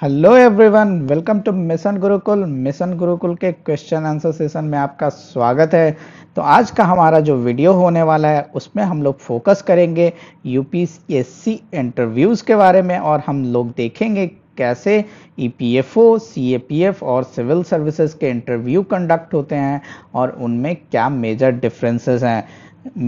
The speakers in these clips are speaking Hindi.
hello everyone welcome to mission Gurukul mission Gurukul के क्वेश्चन आंसर सेशन में आपका स्वागत है तो आज का हमारा जो वीडियो होने वाला है उसमें हम लोग फोकस करेंगे यूपीएससी इंटरव्यूज़ के बारे में और हम लोग देखेंगे कैसे ईपीएफओ, e सीएपीएफ और सिविल सर्विसेज के इंटरव्यू कंडक्ट होते हैं और उनमें क्या मेजर डिफरेंसेस हैं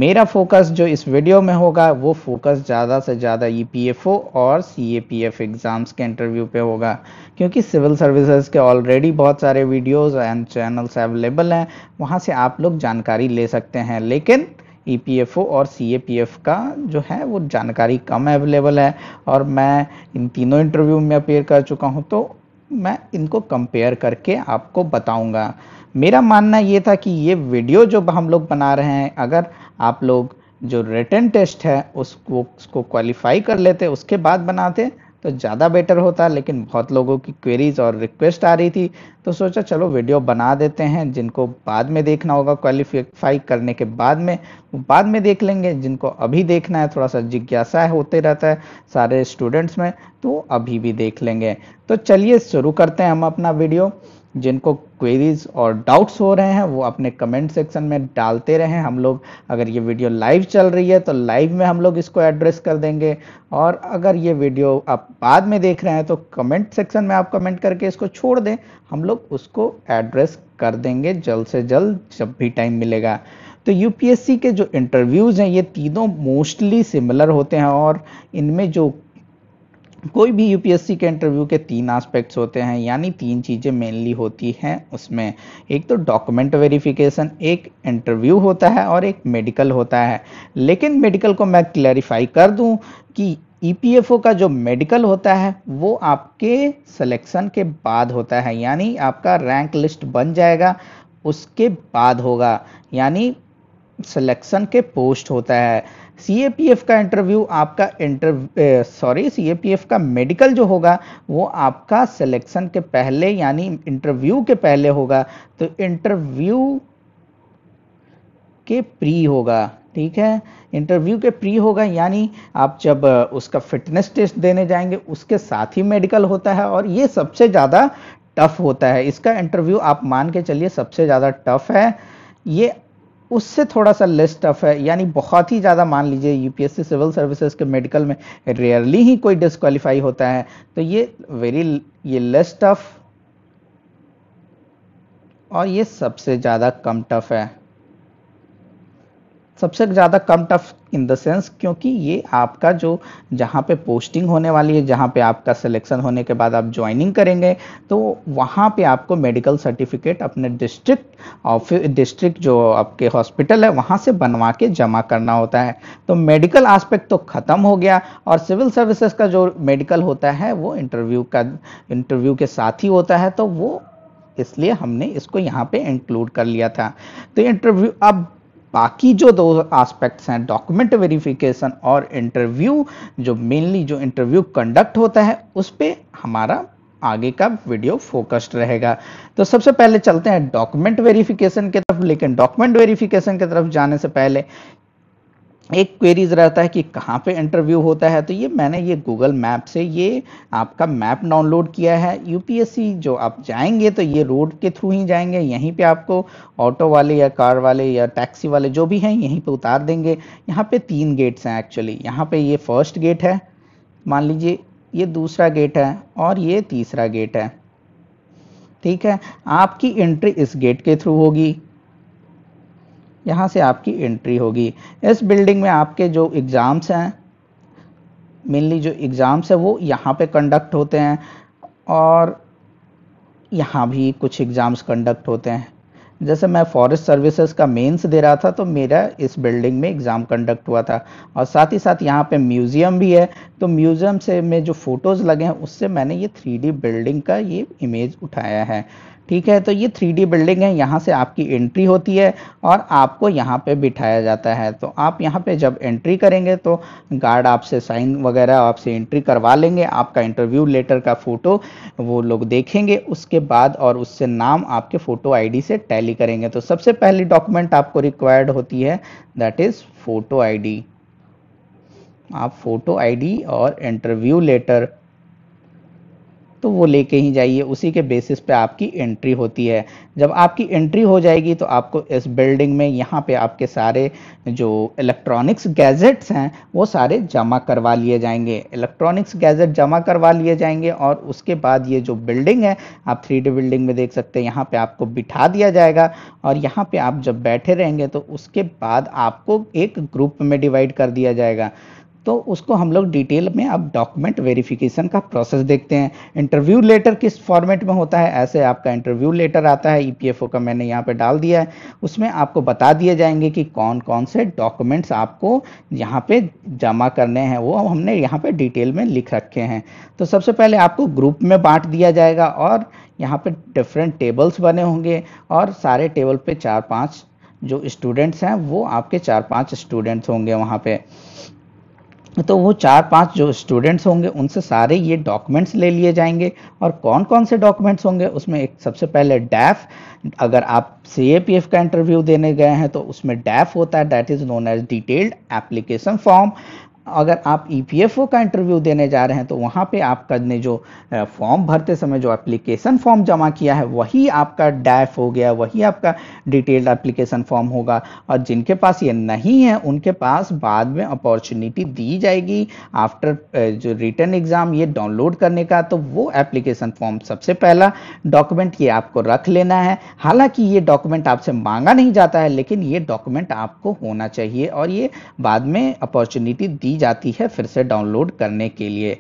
मेरा फोकस जो इस वीडियो में होगा वो फोकस ज़्यादा से ज़्यादा ई e और सी एग्ज़ाम्स के इंटरव्यू पे होगा क्योंकि सिविल सर्विसेज के ऑलरेडी बहुत सारे वीडियोस एंड चैनल्स अवेलेबल हैं वहाँ से आप लोग जानकारी ले सकते हैं लेकिन ई e और सी का जो है वो जानकारी कम अवेलेबल है और मैं इन तीनों इंटरव्यू में अपेयर कर चुका हूँ तो मैं इनको कंपेयर करके आपको बताऊंगा मेरा मानना ये था कि ये वीडियो जो हम लोग बना रहे हैं अगर आप लोग जो रिटर्न टेस्ट है उसको उसको क्वालिफाई कर लेते उसके बाद बनाते तो ज़्यादा बेटर होता लेकिन बहुत लोगों की क्वेरीज और रिक्वेस्ट आ रही थी तो सोचा चलो वीडियो बना देते हैं जिनको बाद में देखना होगा क्वालिफाई करने के बाद में वो बाद में देख लेंगे जिनको अभी देखना है थोड़ा सा जिज्ञासा होते रहता है सारे स्टूडेंट्स में तो अभी भी देख लेंगे तो चलिए शुरू करते हैं हम अपना वीडियो जिनको क्वेरीज और डाउट्स हो रहे हैं वो अपने कमेंट सेक्शन में डालते रहें हम लोग अगर ये वीडियो लाइव चल रही है तो लाइव में हम लोग इसको एड्रेस कर देंगे और अगर ये वीडियो आप बाद में देख रहे हैं तो कमेंट सेक्शन में आप कमेंट करके इसको छोड़ दें हम लोग उसको एड्रेस कर देंगे जल्द से जल्द जब भी टाइम मिलेगा तो यूपीएससी के जो इंटरव्यूज़ हैं ये तीनों मोस्टली सिमिलर होते हैं और इनमें जो कोई भी यूपीएससी के इंटरव्यू के तीन एस्पेक्ट्स होते हैं यानी तीन चीज़ें मेनली होती हैं उसमें एक तो डॉक्यूमेंट वेरिफिकेशन एक इंटरव्यू होता है और एक मेडिकल होता है लेकिन मेडिकल को मैं क्लैरिफाई कर दूं कि ईपीएफओ e का जो मेडिकल होता है वो आपके सिलेक्शन के बाद होता है यानी आपका रैंक लिस्ट बन जाएगा उसके बाद होगा यानी सिलेक्शन के पोस्ट होता है सीएपीएफ का इंटरव्यू आपका इंटर सॉरी सीएपीएफ का मेडिकल जो होगा वो आपका सिलेक्शन के पहले यानी इंटरव्यू के पहले होगा तो इंटरव्यू के प्री होगा ठीक है इंटरव्यू के प्री होगा यानी आप जब उसका फिटनेस टेस्ट देने जाएंगे उसके साथ ही मेडिकल होता है और ये सबसे ज़्यादा टफ होता है इसका इंटरव्यू आप मान के चलिए सबसे ज़्यादा टफ है ये उससे थोड़ा सा लेस टफ है यानी बहुत ही ज़्यादा मान लीजिए यूपीएससी सिविल सर्विसेज के मेडिकल में रेयरली ही कोई डिसक्वालीफाई होता है तो ये वेरी ये लेस टफ और ये सबसे ज़्यादा कम टफ है सबसे ज़्यादा कम टफ इन द सेंस क्योंकि ये आपका जो जहाँ पे पोस्टिंग होने वाली है जहाँ पे आपका सिलेक्शन होने के बाद आप ज्वाइनिंग करेंगे तो वहाँ पे आपको मेडिकल सर्टिफिकेट अपने डिस्ट्रिक्ट ऑफिस डिस्ट्रिक्ट जो आपके हॉस्पिटल है वहाँ से बनवा के जमा करना होता है तो मेडिकल आस्पेक्ट तो ख़त्म हो गया और सिविल सर्विसेज का जो मेडिकल होता है वो इंटरव्यू का इंटरव्यू के साथ ही होता है तो वो इसलिए हमने इसको यहाँ पे इंक्लूड कर लिया था तो इंटरव्यू अब बाकी जो दो एस्पेक्ट्स हैं डॉक्यूमेंट वेरिफिकेशन और इंटरव्यू जो मेनली जो इंटरव्यू कंडक्ट होता है उस पर हमारा आगे का वीडियो फोकस्ड रहेगा तो सबसे पहले चलते हैं डॉक्यूमेंट वेरिफिकेशन की तरफ लेकिन डॉक्यूमेंट वेरिफिकेशन की तरफ जाने से पहले एक क्वेरीज रहता है कि कहाँ पे इंटरव्यू होता है तो ये मैंने ये गूगल मैप से ये आपका मैप डाउनलोड किया है यूपीएससी जो आप जाएंगे तो ये रोड के थ्रू ही जाएंगे यहीं पे आपको ऑटो वाले या कार वाले या टैक्सी वाले जो भी हैं यहीं पे उतार देंगे यहाँ पे तीन गेट्स हैं एक्चुअली यहाँ पे ये फर्स्ट गेट है मान लीजिए ये दूसरा गेट है और ये तीसरा गेट है ठीक है आपकी एंट्री इस गेट के थ्रू होगी यहाँ से आपकी एंट्री होगी इस बिल्डिंग में आपके जो एग्ज़ाम्स हैं मेनली जो एग्ज़ाम्स है वो यहाँ पे कंडक्ट होते हैं और यहाँ भी कुछ एग्ज़ाम्स कंडक्ट होते हैं जैसे मैं फॉरेस्ट सर्विसेज का मेंस दे रहा था तो मेरा इस बिल्डिंग में एग्ज़ाम कंडक्ट हुआ था और साथ ही साथ यहाँ पे म्यूज़ियम भी है तो म्यूज़ियम से में जो फ़ोटोज़ लगे हैं उससे मैंने ये थ्री बिल्डिंग का ये इमेज उठाया है ठीक है तो ये थ्री डी बिल्डिंग है यहाँ से आपकी एंट्री होती है और आपको यहाँ पे बिठाया जाता है तो आप यहाँ पे जब एंट्री करेंगे तो गार्ड आपसे साइन वगैरह आपसे एंट्री करवा लेंगे आपका इंटरव्यू लेटर का फ़ोटो वो लोग देखेंगे उसके बाद और उससे नाम आपके फ़ोटो आईडी से टैली करेंगे तो सबसे पहली डॉक्यूमेंट आपको रिक्वायर्ड होती है दैट इज़ फ़ोटो आई आप फ़ोटो आई और इंटरव्यू लेटर तो वो लेके ही जाइए उसी के बेसिस पे आपकी एंट्री होती है जब आपकी एंट्री हो जाएगी तो आपको इस बिल्डिंग में यहाँ पे आपके सारे जो इलेक्ट्रॉनिक्स गैजेट्स हैं वो सारे जमा करवा लिए जाएंगे इलेक्ट्रॉनिक्स गैजेट जमा करवा लिए जाएंगे और उसके बाद ये जो बिल्डिंग है आप थ्री बिल्डिंग में देख सकते हैं यहाँ पर आपको बिठा दिया जाएगा और यहाँ पर आप जब बैठे रहेंगे तो उसके बाद आपको एक ग्रुप में डिवाइड कर दिया जाएगा तो उसको हम लोग डिटेल में अब डॉक्यूमेंट वेरिफिकेशन का प्रोसेस देखते हैं इंटरव्यू लेटर किस फॉर्मेट में होता है ऐसे आपका इंटरव्यू लेटर आता है ईपीएफओ e का मैंने यहाँ पे डाल दिया है उसमें आपको बता दिए जाएंगे कि कौन कौन से डॉक्यूमेंट्स आपको यहाँ पे जमा करने हैं वो हमने यहाँ पे डिटेल में लिख रखे हैं तो सबसे पहले आपको ग्रुप में बांट दिया जाएगा और यहाँ पे डिफरेंट टेबल्स बने होंगे और सारे टेबल पे चार पांच जो स्टूडेंट्स हैं वो आपके चार पांच स्टूडेंट्स होंगे वहाँ पे तो वो चार पांच जो स्टूडेंट्स होंगे उनसे सारे ये डॉक्यूमेंट्स ले लिए जाएंगे और कौन कौन से डॉक्यूमेंट्स होंगे उसमें एक सबसे पहले डैफ अगर आप सी ए पी एफ का इंटरव्यू देने गए हैं तो उसमें डैफ होता है that is known as detailed application form अगर आप ई e का इंटरव्यू देने जा रहे हैं तो वहाँ पे आपका ने जो फॉर्म भरते समय जो एप्लीकेशन फॉर्म जमा किया है वही आपका डैफ हो गया वही आपका डिटेल्ड एप्लीकेशन फॉर्म होगा और जिनके पास ये नहीं है उनके पास बाद में अपॉर्चुनिटी दी जाएगी आफ्टर जो रिटर्न एग्ज़ाम ये डाउनलोड करने का तो वो एप्लीकेशन फॉर्म सबसे पहला डॉक्यूमेंट ये आपको रख लेना है हालांकि ये डॉक्यूमेंट आपसे मांगा नहीं जाता है लेकिन ये डॉक्यूमेंट आपको होना चाहिए और ये बाद में अपॉर्चुनिटी दी जाती है फिर से डाउनलोड करने के लिए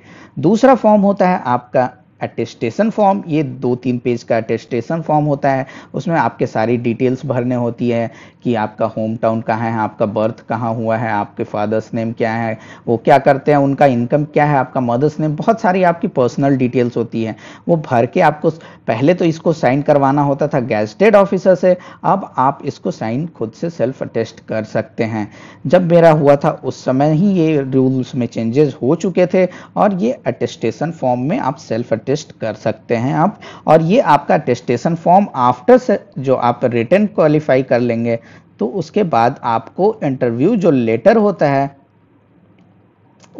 दूसरा फॉर्म होता है आपका अटेस्टेशन फॉर्म ये दो तीन पेज का अटेस्टेशन फॉर्म होता है उसमें आपके सारी डिटेल्स भरने होती है कि आपका होम टाउन कहाँ है आपका बर्थ कहाँ हुआ है आपके फादर्स नेम क्या है वो क्या करते हैं उनका इनकम क्या है आपका मदर्स नेम बहुत सारी आपकी पर्सनल डिटेल्स होती है वो भर के आपको पहले तो इसको साइन करवाना होता था गैजेटेड ऑफिसर से अब आप इसको साइन खुद से सेल्फ अटेस्ट कर सकते हैं जब मेरा हुआ था उस समय ही ये रूल्स में चेंजेस हो चुके थे और ये अटेस्टेशन फॉर्म में आप सेल्फ टेस्ट कर सकते हैं आप और ये आपका टेस्टेशन फॉर्म आफ्टर जो आप रिटर्न क्वालिफाई कर लेंगे तो उसके बाद आपको इंटरव्यू जो लेटर होता है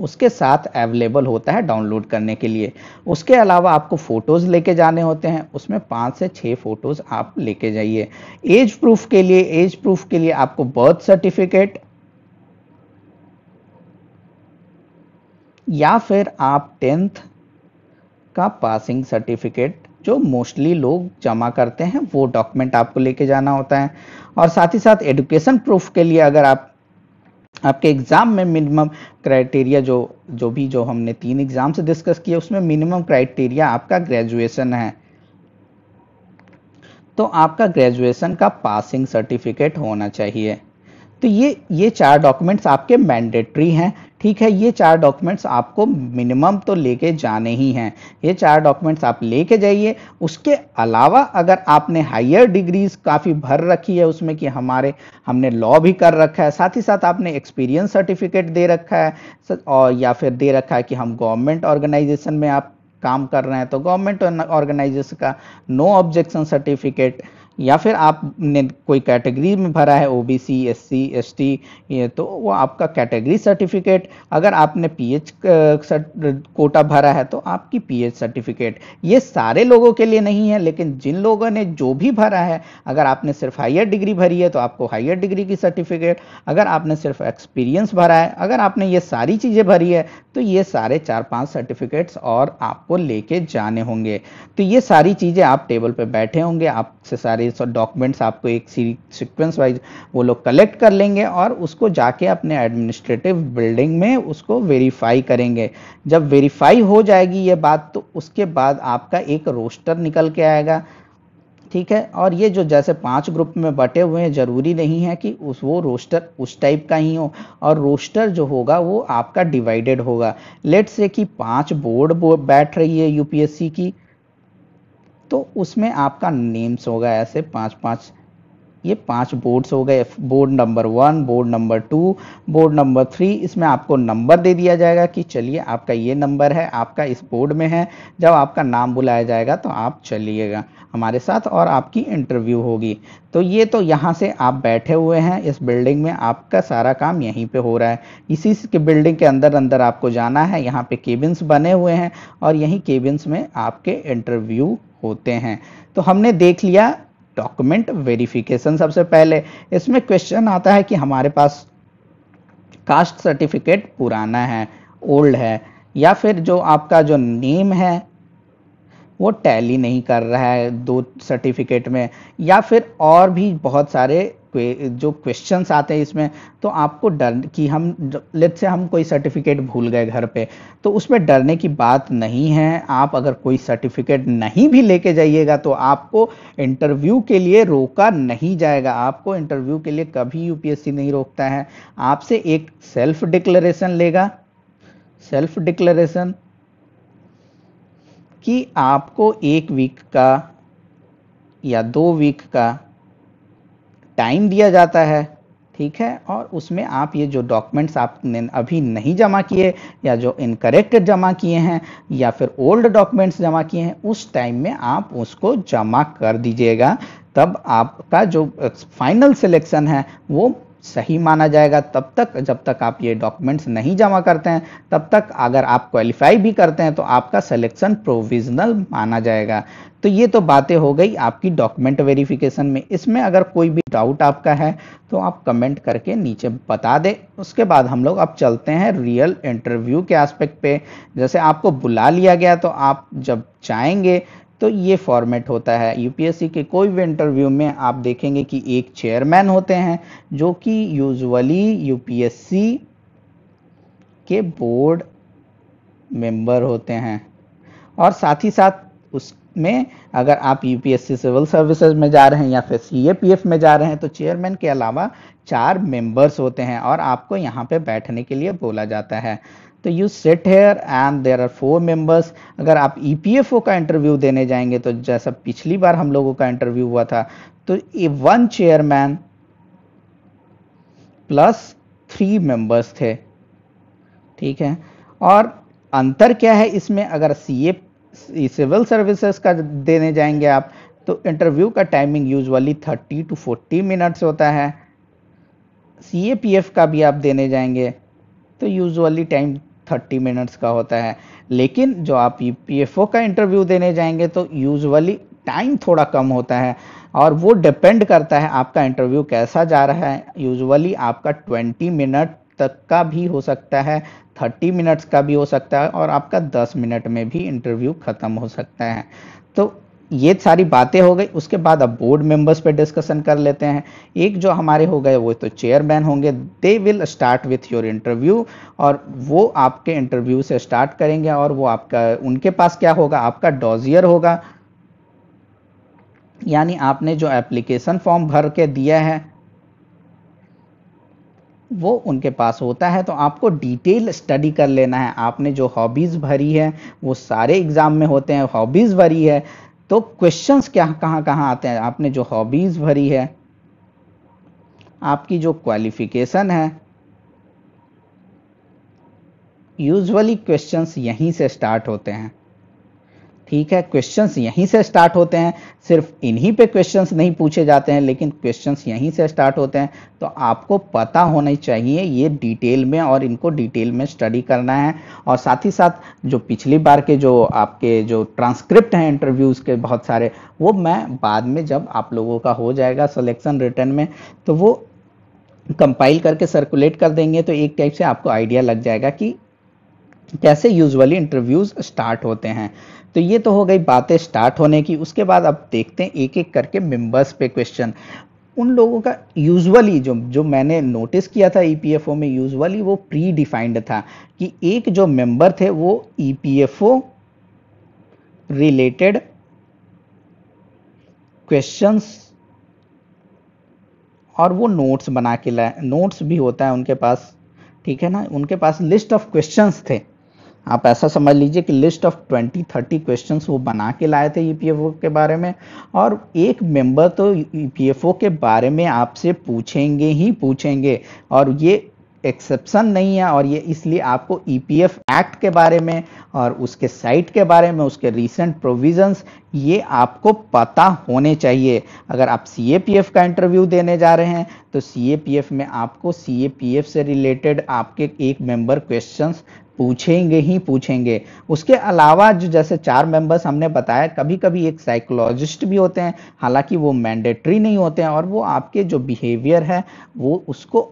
उसके साथ अवेलेबल होता है डाउनलोड करने के लिए उसके अलावा आपको फ़ोटोज़ लेके जाने होते हैं उसमें पांच से छह फ़ोटोज़ आप लेके जाइए एज प्रूफ के लिए एज प्रूफ के लिए आपको बर्थ सर्टिफिकेट या फिर आप टेंथ का पासिंग सर्टिफिकेट जो मोस्टली लोग जमा करते हैं वो डॉक्यूमेंट आपको लेके जाना होता है और साथ ही साथ एडुकेशन प्रूफ के लिए अगर आप आपके एग्ज़ाम में मिनिमम क्राइटेरिया जो जो भी जो हमने तीन एग्ज़ाम से डिस्कस किया उसमें मिनिमम क्राइटेरिया आपका ग्रेजुएशन है तो आपका ग्रेजुएशन का पासिंग सर्टिफिकेट होना चाहिए तो ये ये चार डॉक्यूमेंट्स आपके मैंडेटरी हैं ठीक है ये चार डॉक्यूमेंट्स आपको मिनिमम तो लेके जाने ही हैं ये चार डॉक्यूमेंट्स आप लेके जाइए उसके अलावा अगर आपने हायर डिग्रीज काफ़ी भर रखी है उसमें कि हमारे हमने लॉ भी कर रखा है साथ ही साथ आपने एक्सपीरियंस सर्टिफिकेट दे रखा है और या फिर दे रखा है कि हम गवर्नमेंट ऑर्गेनाइजेशन में आप काम कर रहे हैं तो गवर्नमेंट ऑर्गेनाइजेशन का नो ऑब्जेक्शन सर्टिफिकेट या फिर आपने कोई कैटेगरी में भरा है O B C S C S T ये तो वो आपका कैटेगरी सर्टिफिकेट अगर आपने पी एच कोटा भरा है तो आपकी पी एच सर्टिफिकेट ये सारे लोगों के लिए नहीं है लेकिन जिन लोगों ने जो भी भरा है अगर आपने सिर्फ हायर डिग्री भरी है तो आपको हायर डिग्री की सर्टिफिकेट अगर आपने सिर्फ एक्सपीरियंस भरा है अगर आपने ये सारी चीज़ें भरी है तो ये सारे चार पांच सर्टिफिकेट्स और आपको लेके जाने होंगे तो ये सारी चीज़ें आप टेबल पर बैठे होंगे आपसे सारी फाइल्स और डॉक्यूमेंट्स आपको एक सीक्वेंस वाइज वो लोग कलेक्ट कर लेंगे और उसको जाके अपने एडमिनिस्ट्रेटिव बिल्डिंग में उसको वेरीफाई करेंगे जब वेरीफाई हो जाएगी ये बात तो उसके बाद आपका एक रोस्टर निकल के आएगा ठीक है और ये जो जैसे पांच ग्रुप में बटे हुए हैं जरूरी नहीं है कि उस वो रोस्टर उस टाइप का ही हो और रोस्टर जो होगा वो आपका डिवाइडेड होगा लेट्स से कि पांच बोर्ड बैठ रही है यूपीएससी की तो उसमें आपका नेम्स होगा ऐसे पांच पाँच ये पांच बोर्ड्स हो गए board number one board number two board number three इसमें आपको नंबर दे दिया जाएगा कि चलिए आपका ये नंबर है आपका इस बोर्ड में है जब आपका नाम बुलाया जाएगा तो आप चलिएगा हमारे साथ और आपकी इंटरव्यू होगी तो ये तो यहाँ से आप बैठे हुए हैं इस बिल्डिंग में आपका सारा काम यहीं पे हो रहा है इसी के बिल्डिंग के अंदर अंदर आपको जाना है यहाँ पे केबिन्स बने हुए हैं और यहीं केबिन्स में आपके इंटरव्यू होते हैं तो हमने देख लिया डॉक्यूमेंट वेरिफिकेशन सबसे पहले इसमें क्वेश्चन आता है कि हमारे पास कास्ट सर्टिफिकेट पुराना है ओल्ड है या फिर जो आपका जो नेम है वो टैली नहीं कर रहा है दो सर्टिफिकेट में या फिर और भी बहुत सारे जो क्वेश्चन आते हैं इसमें तो आपको डर कि हम लेट से हम कोई सर्टिफिकेट भूल गए घर पे तो उसमें डरने की बात नहीं है आप अगर कोई सर्टिफिकेट नहीं भी लेके जाइएगा तो आपको इंटरव्यू के लिए रोका नहीं जाएगा आपको इंटरव्यू के लिए कभी यूपीएससी नहीं रोकता है आपसे एक सेल्फ डिक्लेरेशन लेगा सेल्फ डिक्लेरेशन कि आपको एक वीक का या दो वीक का टाइम दिया जाता है ठीक है और उसमें आप ये जो डॉक्यूमेंट्स आपने अभी नहीं जमा किए या जो इनकरेक्ट जमा किए हैं या फिर ओल्ड डॉक्यूमेंट्स जमा किए हैं उस टाइम में आप उसको जमा कर दीजिएगा तब आपका जो फाइनल सिलेक्शन है वो सही माना जाएगा तब तक जब तक आप ये डॉक्यूमेंट्स नहीं जमा करते हैं तब तक अगर आप क्वालिफाई भी करते हैं तो आपका सिलेक्शन प्रोविजनल माना जाएगा तो ये तो बातें हो गई आपकी डॉक्यूमेंट वेरिफिकेशन में इसमें अगर कोई भी डाउट आपका है तो आप कमेंट करके नीचे बता दें उसके बाद हम लोग अब चलते हैं रियल इंटरव्यू के एस्पेक्ट पे जैसे आपको बुला लिया गया तो आप जब जाएंगे तो ये फॉर्मेट होता है यूपीएससी के कोई भी इंटरव्यू में आप देखेंगे कि एक चेयरमैन होते हैं जो कि यूजुअली यूपीएससी के बोर्ड मेंबर होते हैं और साथ ही साथ उसमें अगर आप यूपीएससी सिविल सर्विसेज में जा रहे हैं या फिर सीएपीएफ में जा रहे हैं तो चेयरमैन के अलावा चार मेंबर्स होते हैं और आपको यहाँ पे बैठने के लिए बोला जाता है तो you set here and there are four members अगर आप ई e का इंटरव्यू देने जाएंगे तो जैसा पिछली बार हम लोगों का इंटरव्यू हुआ था तो ये one chairman plus three members थे ठीक है और अंतर क्या है इसमें अगर सी ए सिविल सर्विसेज का देने जाएंगे आप तो इंटरव्यू का टाइमिंग यूजुअली 30 टू 40 मिनट्स होता है सी ए पी एफ का भी आप देने जाएंगे तो यूजुअली टाइम थर्टी मिनट्स का होता है लेकिन जो आप ई का इंटरव्यू देने जाएंगे तो यूजुअली टाइम थोड़ा कम होता है और वो डिपेंड करता है आपका इंटरव्यू कैसा जा रहा है यूजुअली आपका 20 मिनट तक का भी हो सकता है 30 मिनट्स का भी हो सकता है और आपका 10 मिनट में भी इंटरव्यू ख़त्म हो सकता है तो ये सारी बातें हो गई उसके बाद अब बोर्ड मेंबर्स पे डिस्कशन कर लेते हैं एक जो हमारे हो गए वो तो चेयरमैन होंगे they will start with your interview और वो आपके इंटरव्यू से स्टार्ट करेंगे और वो आपका उनके पास क्या होगा आपका डॉजियर होगा यानी आपने जो एप्लीकेशन फॉर्म भर के दिया है वो उनके पास होता है तो आपको डिटेल स्टडी कर लेना है आपने जो हॉबीज़ भरी है वो सारे एग्ज़ाम में होते हैं हॉबीज़ भरी है तो क्वेश्चंस क्या कहाँ कहाँ आते हैं आपने जो हॉबीज भरी है आपकी जो क्वालिफिकेशन है यूजुअली क्वेश्चंस यहीं से स्टार्ट होते हैं ठीक है क्वेश्चंस यहीं से स्टार्ट होते हैं सिर्फ इन्हीं पे क्वेश्चंस नहीं पूछे जाते हैं लेकिन क्वेश्चंस यहीं से स्टार्ट होते हैं तो आपको पता होना चाहिए ये डिटेल में और इनको डिटेल में स्टडी करना है और साथ ही साथ जो पिछली बार के जो आपके जो ट्रांसक्रिप्ट हैं इंटरव्यूज़ के बहुत सारे वो मैं बाद में जब आप लोगों का हो जाएगा सलेक्शन रिटर्न में तो वो कंपाइल करके सर्कुलेट कर देंगे तो एक टाइप से आपको आइडिया लग जाएगा कि कैसे यूजली इंटरव्यूज़ स्टार्ट होते हैं तो ये तो हो गई बातें स्टार्ट होने की उसके बाद अब देखते हैं एक एक करके मेंबर्स पे क्वेश्चन उन लोगों का यूजुअली जो जो मैंने नोटिस किया था ईपीएफओ e में यूजुअली वो प्री डिफाइंड था कि एक जो मेंबर थे वो ईपीएफओ रिलेटेड क्वेश्चंस और वो नोट्स बना के लाए नोट्स भी होता है उनके पास ठीक है ना उनके पास लिस्ट ऑफ क्वेश्चंस थे आप ऐसा समझ लीजिए कि लिस्ट ऑफ 20 30 क्वेश्चंस वो बना के लाए थे ई e के बारे में और एक मेंबर तो ई e के बारे में आपसे पूछेंगे ही पूछेंगे और ये एक्सेप्शन नहीं है और ये इसलिए आपको ईपीएफ e एक्ट के बारे में और उसके साइट के बारे में उसके रीसेंट प्रोविजंस ये आपको पता होने चाहिए अगर आप सी का इंटरव्यू देने जा रहे हैं तो सी में आपको सी से रिलेटेड आपके एक मेंबर क्वेश्चंस पूछेंगे ही पूछेंगे उसके अलावा जो जैसे चार मेंबर्स हमने बताया कभी कभी एक साइकोलॉजिस्ट भी होते हैं हालांकि वो मैंडेटरी नहीं होते हैं और वो आपके जो बिहेवियर है वो उसको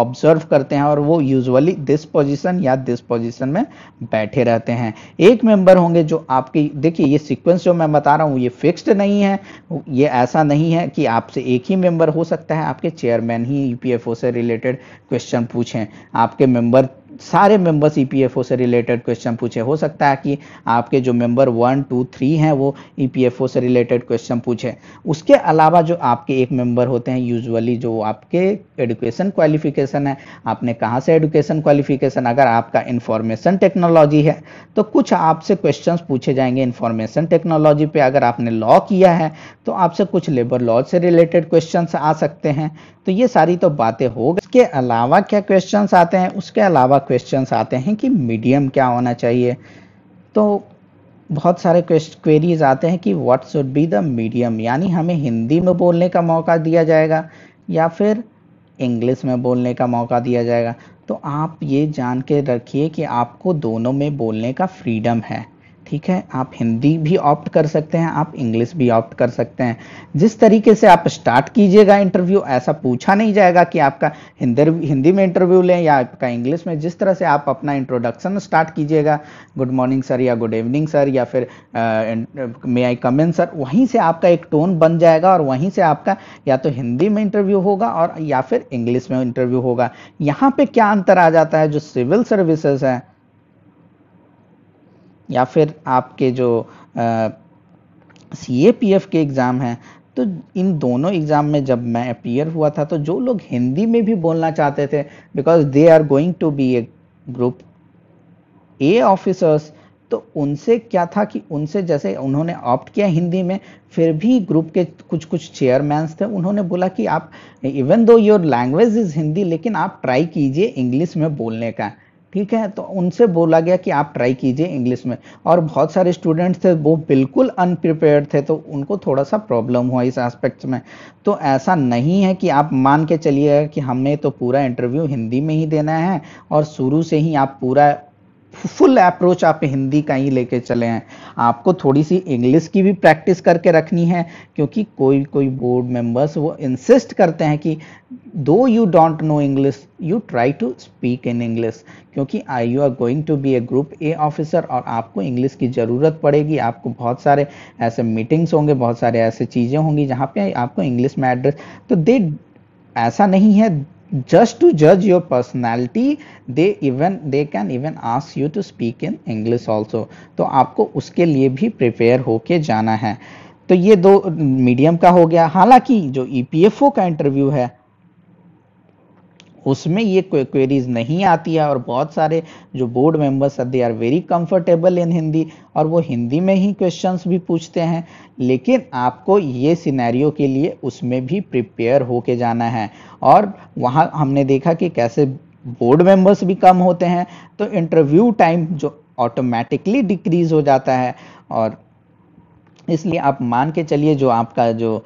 ऑब्जर्व करते हैं और वो यूजुअली दिस पोजीशन या दिस पोजीशन में बैठे रहते हैं एक मेंबर होंगे जो आपकी देखिए ये सिक्वेंस जो मैं बता रहा हूँ ये फिक्स्ड नहीं है ये ऐसा नहीं है कि आपसे एक ही मेंबर हो सकता है आपके चेयरमैन ही यू से रिलेटेड क्वेश्चन पूछें आपके मेंबर सारे मेंबर्स ईपीएफओ e से रिलेटेड क्वेश्चन पूछे हो सकता है कि आपके जो मेंबर वन टू थ्री हैं वो ईपीएफओ e से रिलेटेड क्वेश्चन पूछे उसके अलावा जो आपके एक मेंबर होते हैं यूजुअली जो आपके एडुकेशन क्वालिफिकेशन है आपने कहाँ से एडुकेशन क्वालिफिकेशन अगर आपका इंफॉर्मेशन टेक्नोलॉजी है तो कुछ आपसे क्वेश्चन पूछे जाएंगे इंफॉर्मेशन टेक्नोलॉजी पे अगर आपने लॉ किया है तो आपसे कुछ लेबर लॉ से रिलेटेड क्वेश्चन आ सकते हैं तो ये सारी तो बातें हो गई इसके अलावा क्या क्वेश्चन आते हैं उसके अलावा बहुत क्वेश्चंस आते हैं कि मीडियम क्या होना चाहिए तो बहुत सारे क्वेरीज आते हैं कि what should be the medium यानी हमें हिंदी में बोलने का मौका दिया जाएगा या फिर इंग्लिश में बोलने का मौका दिया जाएगा तो आप ये जान के रखिए कि आपको दोनों में बोलने का फ्रीडम है ठीक है आप हिंदी भी ऑप्ट कर सकते हैं आप इंग्लिश भी ऑप्ट कर सकते हैं जिस तरीके से आप स्टार्ट कीजिएगा इंटरव्यू ऐसा पूछा नहीं जाएगा कि आपका हिंदी में इंटरव्यू लें या आपका इंग्लिश में जिस तरह से आप अपना इंट्रोडक्शन स्टार्ट कीजिएगा गुड मॉर्निंग सर या गुड इवनिंग सर या फिर मे आई कम इन सर वहीं से आपका एक टोन बन जाएगा और वहीं से आपका या तो हिंदी में इंटरव्यू होगा और या फिर इंग्लिश में इंटरव्यू होगा यहाँ पर क्या अंतर आ जाता है जो सिविल सर्विसेज है या फिर आपके जो सी ए पी एफ के एग्ज़ाम हैं तो इन दोनों एग्ज़ाम में जब मैं अपियर हुआ था तो जो लोग हिंदी में भी बोलना चाहते थे because they are going to be a group A officers तो उनसे क्या था कि उनसे जैसे उन्होंने ऑप्ट किया हिंदी में फिर भी ग्रुप के कुछ कुछ चेयरमैन थे उन्होंने बोला कि आप even though your language is Hindi लेकिन आप ट्राई कीजिए इंग्लिश में बोलने का ठीक है तो उनसे बोला गया कि आप ट्राई कीजिए इंग्लिश में और बहुत सारे स्टूडेंट्स थे वो बिल्कुल अनप्रिपेयर्ड थे तो उनको थोड़ा सा प्रॉब्लम हुआ इस एस्पेक्ट में तो ऐसा नहीं है कि आप मान के चलिएगा कि हमें तो पूरा इंटरव्यू हिंदी में ही देना है और शुरू से ही आप पूरा फुल अप्रोच आप हिंदी का ही लेके चले हैं आपको थोड़ी सी इंग्लिश की भी प्रैक्टिस करके रखनी है क्योंकि कोई कोई बोर्ड मेंबर्स वो इंसिस्ट करते हैं कि though you don't know English you try to speak in English क्योंकि I you are going to be a group A officer और आपको इंग्लिश की ज़रूरत पड़ेगी आपको बहुत सारे ऐसे मीटिंग्स होंगे बहुत सारे ऐसे चीज़ें होंगी जहाँ पे आपको इंग्लिश में एड्रेस तो दे ऐसा नहीं है just to judge your personality they even they can even ask you to speak in english also to aapko uske liye bhi prepare होके jana hai to ye do medium ka ho gaya halanki jo epfo ka interview hai उसमें ये क्वेरीज नहीं आती है और बहुत सारे जो बोर्ड मेंबर्स है they are very comfortable in Hindi और वो हिंदी में ही क्वेश्चंस भी पूछते हैं लेकिन आपको ये सिनेरियो के लिए उसमें भी प्रिपेयर होके जाना है और वहाँ हमने देखा कि कैसे बोर्ड मेंबर्स भी कम होते हैं तो इंटरव्यू टाइम जो ऑटोमेटिकली डिक्रीज हो जाता है और इसलिए आप मान के चलिए जो आपका जो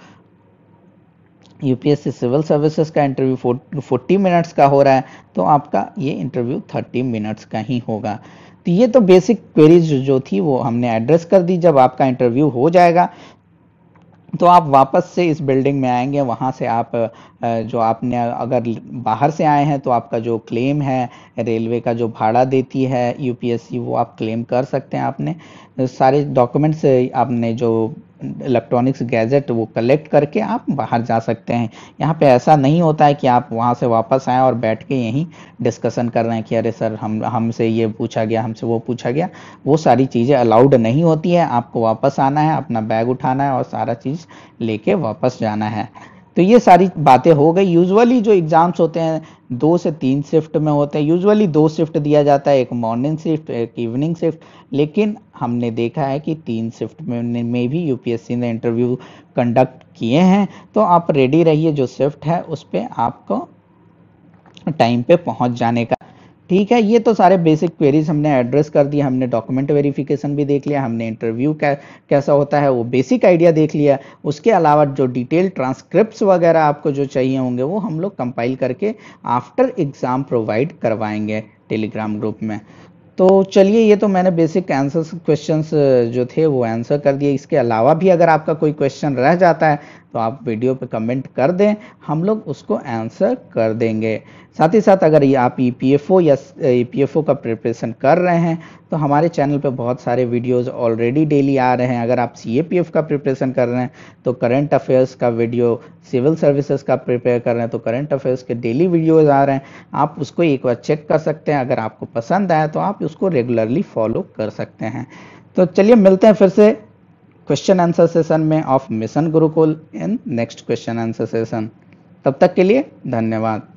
यूपीएससी सिविल सर्विसेज का इंटरव्यू फोर्टी मिनट्स का हो रहा है तो आपका ये इंटरव्यू थर्टी मिनट्स का ही होगा तो ये तो बेसिक क्वेरीज जो थी वो हमने एड्रेस कर दी जब आपका इंटरव्यू हो जाएगा तो आप वापस से इस बिल्डिंग में आएंगे वहाँ से आप जो आपने अगर बाहर से आए हैं तो आपका जो क्लेम है रेलवे का जो भाड़ा देती है यूपीएससी वो आप क्लेम कर सकते हैं आपने सारे डॉक्यूमेंट्स आपने जो इलेक्ट्रॉनिक्स गैजेट वो कलेक्ट करके आप बाहर जा सकते हैं यहाँ पे ऐसा नहीं होता है कि आप वहाँ से वापस आए और बैठ के यहीं डिस्कशन कर रहे हैं कि अरे सर हम हमसे ये पूछा गया हमसे वो पूछा गया वो सारी चीज़ें अलाउड नहीं होती है आपको वापस आना है अपना बैग उठाना है और सारा चीज़ लेके वापस जाना है तो ये सारी बातें हो गई यूजुअली जो एग्ज़ाम्स होते हैं दो से तीन शिफ्ट में होते हैं यूजुअली दो शिफ्ट दिया जाता है एक मॉर्निंग शिफ्ट एक इवनिंग शिफ्ट लेकिन हमने देखा है कि तीन शिफ्ट में, में भी यूपीएससी ने इंटरव्यू कंडक्ट किए हैं तो आप रेडी रहिए जो शिफ्ट है उस पर आपको टाइम पे पहुंच जाने का ठीक है ये तो सारे बेसिक क्वेरीज हमने एड्रेस कर दिया हमने डॉक्यूमेंट वेरिफिकेशन भी देख लिया हमने इंटरव्यू कै, कैसा होता है वो बेसिक आइडिया देख लिया उसके अलावा जो डिटेल ट्रांसक्रिप्ट्स वगैरह आपको जो चाहिए होंगे वो हम लोग कंपाइल करके आफ्टर एग्ज़ाम प्रोवाइड करवाएंगे टेलीग्राम ग्रुप में तो चलिए ये तो मैंने बेसिक आंसर क्वेश्चंस जो थे वो आंसर कर दिए इसके अलावा भी अगर आपका कोई क्वेश्चन रह जाता है तो आप वीडियो पे कमेंट कर दें हम लोग उसको आंसर कर देंगे साथ ही साथ अगर ये आप ई e या ई e का प्रिपरेशन कर रहे हैं तो हमारे चैनल पे बहुत सारे वीडियोस ऑलरेडी डेली आ रहे हैं अगर आप सी का प्रिपरेशन कर रहे हैं तो करंट अफेयर्स का वीडियो सिविल सर्विसेज का प्रिपेयर कर रहे हैं तो करंट अफेयर्स के डेली वीडियोज आ रहे हैं आप उसको एक बार चेक कर सकते हैं अगर आपको पसंद आए तो आप उसको रेगुलरली फॉलो कर सकते हैं तो चलिए मिलते हैं फिर से क्वेश्चन आंसर सेशन में of mission Gurukul in next question answer session तब तक के लिए धन्यवाद